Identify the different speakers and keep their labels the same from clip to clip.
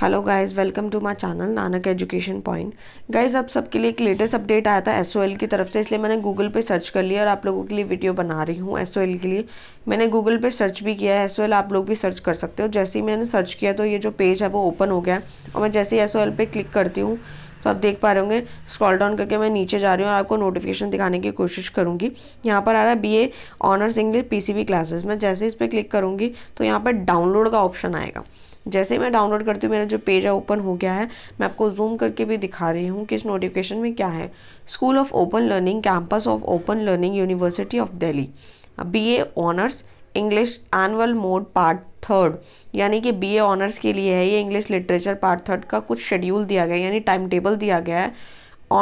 Speaker 1: hello guys welcome to my channel Nanak education point guys आप सबके लिए एक लेटेस्ट अपडेट आया था एसओएल की तरफ से इसलिए मैंने गूगल पे सर्च कर लिया और आप लोगों के लिए वीडियो बना रही हूँ एसओएल के लिए मैंने गूगल पे सर्च भी किया है एसओएल आप लोग भी सर्च कर सकते हो जैसे ही मैंने सर्च किया तो ये जो पेज है वो ओपन हो गया और मैं जैसे ही एस पे क्लिक करती हूँ तो आप देख पा रहे होंगे स्क्रॉल डाउन करके मैं नीचे जा रही हूँ और आपको नोटिफिकेशन दिखाने की कोशिश करूँगी यहाँ पर आ रहा है B honours English PCB classes मैं जैसे इस पर क्लिक करूँगी तो यहाँ पर डाउनलोड का ऑप्शन आएगा जैसे ही मैं डाउनलोड करती हूँ मेरा जो पेज है ओपन हो गया है मैं आपको जूम करके भी दिखा रही हूँ कि इस नोटिफिकेशन में क्या है school of open learning campus of open learning university of Delhi B A honours English annual mode part third यानी कि बी ए ऑनर्स के लिए है ये इंग्लिश लिटरेचर पार्ट थर्ड का कुछ शेड्यूल दिया गया यानी टाइम टेबल दिया गया है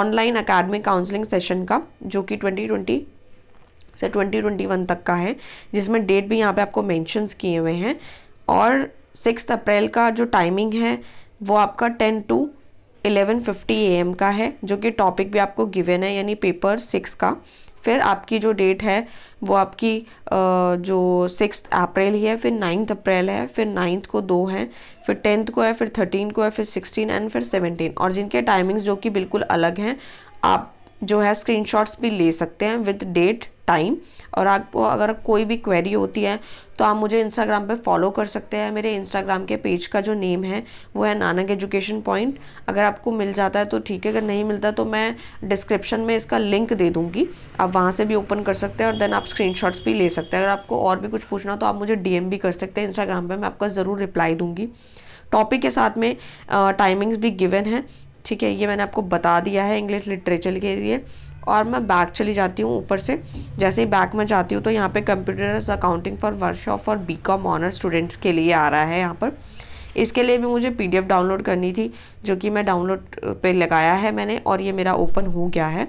Speaker 1: ऑनलाइन अकेडमिक काउंसलिंग सेशन का जो कि 2020 से 2021 तक का है जिसमें डेट भी यहाँ पे आपको मेंशंस किए हुए हैं और सिक्स अप्रैल का जो टाइमिंग है वो आपका ten to eleven fifty A M का है जो कि टॉपिक भी आपको गिवन है यानी पेपर सिक्स का फिर आपकी जो डेट है वो आपकी जो सिक्स अप्रैल ही है फिर नाइन्थ अप्रैल है फिर नाइन्थ को दो हैं फिर टेंथ को है फिर थर्टीन को है फिर सिक्सटीन एंड फिर सेवनटीन और जिनके टाइमिंग्स जो कि बिल्कुल अलग हैं आप जो है स्क्रीनशॉट्स भी ले सकते हैं विद डेट टाइम और आपको अगर कोई भी क्वेरी होती है तो आप मुझे इंस्टाग्राम पे फॉलो कर सकते हैं मेरे इंस्टाग्राम के पेज का जो नेम है वो है नानक एजुकेशन पॉइंट अगर आपको मिल जाता है तो ठीक है अगर नहीं मिलता तो मैं डिस्क्रिप्शन में इसका लिंक दे दूँगी आप वहाँ से भी ओपन कर सकते हैं और देन आप स्क्रीन भी ले सकते हैं अगर आपको और भी कुछ पूछना तो आप मुझे डी भी कर सकते हैं इंस्टाग्राम पर मैं आपका ज़रूर रिप्लाई दूँगी टॉपिक के साथ में टाइमिंग्स भी गिवन है ठीक है ये मैंने आपको बता दिया है इंग्लिश लिटरेचर के लिए और मैं बैक चली जाती हूँ ऊपर से जैसे ही बैक में जाती हूँ तो यहाँ पे computer accounting for workshop for B com honour students के लिए आ रहा है यहाँ पर इसके लिए भी मुझे पी डाउनलोड करनी थी जो कि मैं डाउनलोड पर लगाया है मैंने और ये मेरा ओपन हो गया है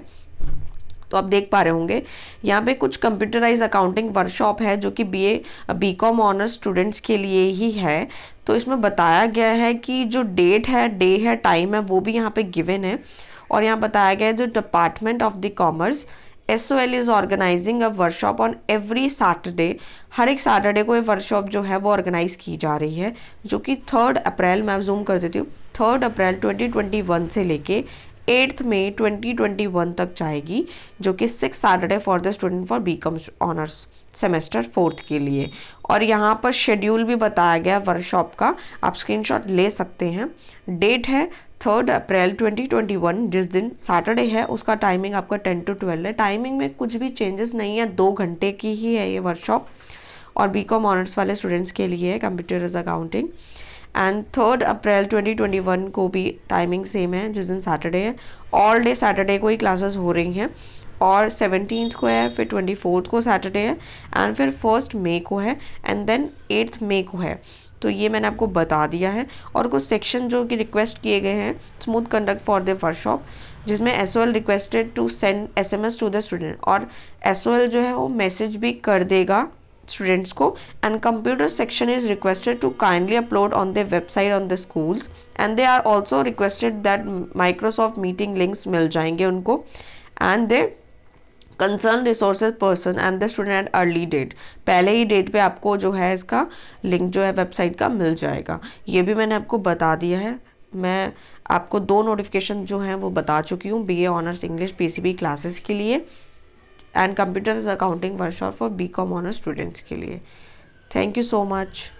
Speaker 1: तो आप देख पा रहे होंगे यहाँ पे कुछ कंप्यूटराइज अकाउंटिंग वर्कशॉप है जो कि बीए बीकॉम ऑनर्स स्टूडेंट्स के लिए ही है तो इसमें बताया गया है कि जो डेट है डे है टाइम है वो भी यहाँ पे गिवन है और यहाँ बताया गया है जो department of the commerce S O L is organising a workshop on every Saturday हर एक सैटरडे को ये वर्कशॉप जो है वो ऑर्गेनाइज की जा रही है जो कि थर्ड अप्रैल मैं जूम कर देती हूँ थर्ड अप्रैल 2021 से लेके एट्थ मई 2021 तक जाएगी जो कि six Saturday for the student for B com honours semester fourth के लिए और यहाँ पर शेड्यूल भी बताया गया वर्कशॉप का आप स्क्रीनशॉट ले सकते हैं डेट है थर्ड अप्रैल 2021 जिस दिन सैटरडे है उसका टाइमिंग आपका टेन टू ट्वेल्व है टाइमिंग में कुछ भी चेंजेस नहीं है दो घंटे की ही है ये वर्कशॉप और बी कॉम ऑनर्स वाले स्टूडेंट्स के लिए है computer is accounting and third April 2021 को भी टाइमिंग सेम है जिस दिन सैटरडे है ऑल डे सैटरडे को ही क्लासेस हो रही हैं और सेवनटीन को है फिर ट्वेंटी फोर्थ को सैटरडे है एंड फिर फर्स्ट मे को है एंड देन एट्थ मे को है तो ये मैंने आपको बता दिया है और कुछ सेक्शन जो कि रिक्वेस्ट किए गए हैं smooth conduct for the workshop जिसमें is requested to send S M S to the student और एस जो है वो मैसेज भी कर देगा स्टूडेंट्स को and computer section is requested to kindly upload on the website on the schools and they are also requested that Microsoft meeting links मिल जाएंगे उनको and they concern resources person and the student at early date पहले ही date पे आपको जो है इसका link जो है वेबसाइट का मिल जाएगा ये भी मैंने आपको बता दिया है मैं आपको दो नोटिफिकेशन जो हैं वो बता चुकी हूँ B A honours English B classes के लिए and computer accounting workshop for B com honours students के लिए थैंक यू सो मच